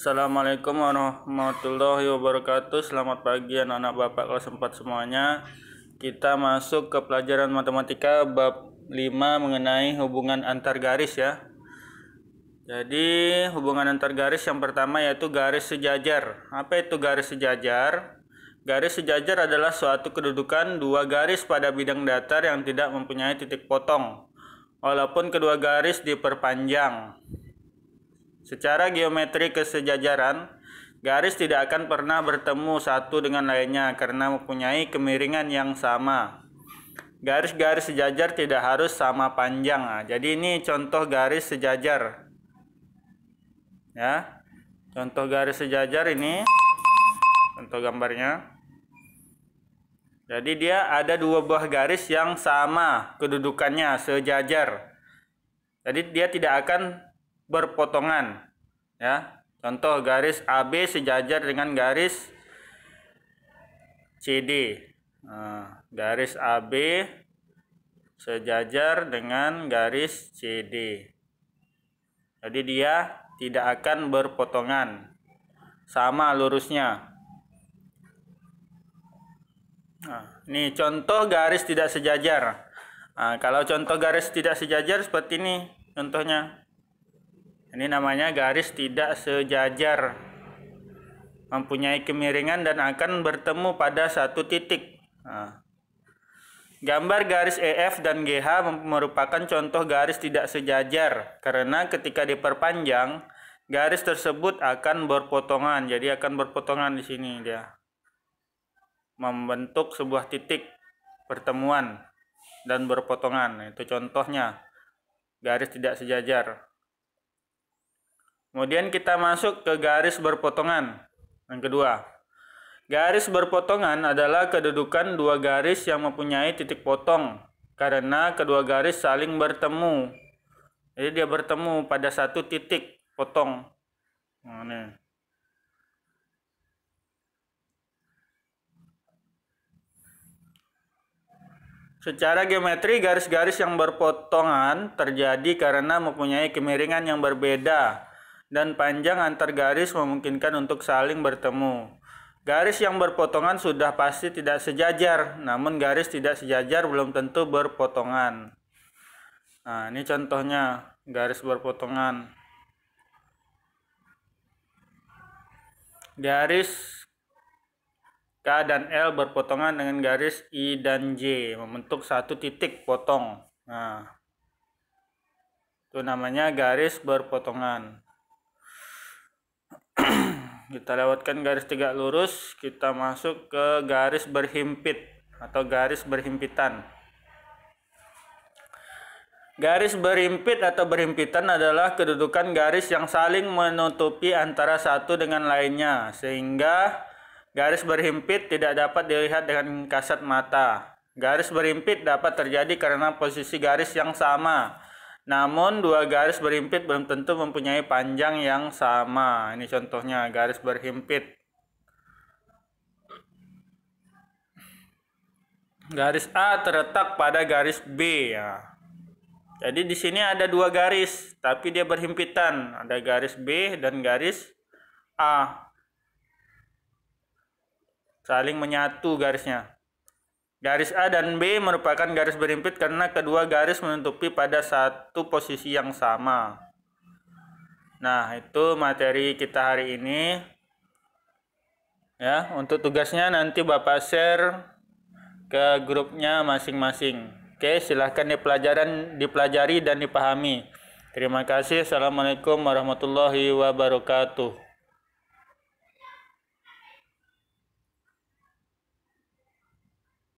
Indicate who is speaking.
Speaker 1: Assalamualaikum warahmatullahi wabarakatuh Selamat pagi anak-anak bapak kelas 4 semuanya Kita masuk ke pelajaran matematika bab 5 mengenai hubungan antar garis ya Jadi hubungan antar garis yang pertama yaitu garis sejajar Apa itu garis sejajar? Garis sejajar adalah suatu kedudukan dua garis pada bidang datar yang tidak mempunyai titik potong Walaupun kedua garis diperpanjang Secara geometri kesejajaran, garis tidak akan pernah bertemu satu dengan lainnya karena mempunyai kemiringan yang sama. Garis-garis sejajar tidak harus sama panjang. Nah, jadi ini contoh garis sejajar. Ya. Contoh garis sejajar ini contoh gambarnya. Jadi dia ada dua buah garis yang sama kedudukannya sejajar. Jadi dia tidak akan berpotongan ya contoh garis AB sejajar dengan garis CD nah, garis AB sejajar dengan garis CD jadi dia tidak akan berpotongan sama lurusnya nah, ini contoh garis tidak sejajar nah, kalau contoh garis tidak sejajar seperti ini contohnya ini namanya garis tidak sejajar, mempunyai kemiringan dan akan bertemu pada satu titik. Nah. Gambar garis EF dan GH merupakan contoh garis tidak sejajar karena ketika diperpanjang garis tersebut akan berpotongan. Jadi akan berpotongan di sini dia. Membentuk sebuah titik pertemuan dan berpotongan. Itu contohnya garis tidak sejajar. Kemudian kita masuk ke garis berpotongan. Yang kedua, garis berpotongan adalah kedudukan dua garis yang mempunyai titik potong karena kedua garis saling bertemu. Jadi dia bertemu pada satu titik potong. Nah, ini. Secara geometri, garis-garis yang berpotongan terjadi karena mempunyai kemiringan yang berbeda dan panjang antar garis memungkinkan untuk saling bertemu. Garis yang berpotongan sudah pasti tidak sejajar, namun garis tidak sejajar belum tentu berpotongan. Nah, ini contohnya garis berpotongan. Garis K dan L berpotongan dengan garis I dan J membentuk satu titik potong. Nah, itu namanya garis berpotongan kita lewatkan garis tegak lurus kita masuk ke garis berhimpit atau garis berhimpitan Garis berhimpit atau berhimpitan adalah kedudukan garis yang saling menutupi antara satu dengan lainnya, sehingga garis berhimpit tidak dapat dilihat dengan kasat mata. Garis berhimpit dapat terjadi karena posisi garis yang sama, namun dua garis berhimpit belum tentu mempunyai panjang yang sama. Ini contohnya garis berhimpit. Garis A terletak pada garis B ya. Jadi di sini ada dua garis, tapi dia berhimpitan. Ada garis B dan garis A. Saling menyatu garisnya. Garis A dan B merupakan garis berimpit karena kedua garis menutupi pada satu posisi yang sama. Nah, itu materi kita hari ini. Ya, untuk tugasnya nanti Bapak share ke grupnya masing-masing. Oke, silahkan dipelajaran, dipelajari dan dipahami. Terima kasih. Assalamualaikum warahmatullahi wabarakatuh.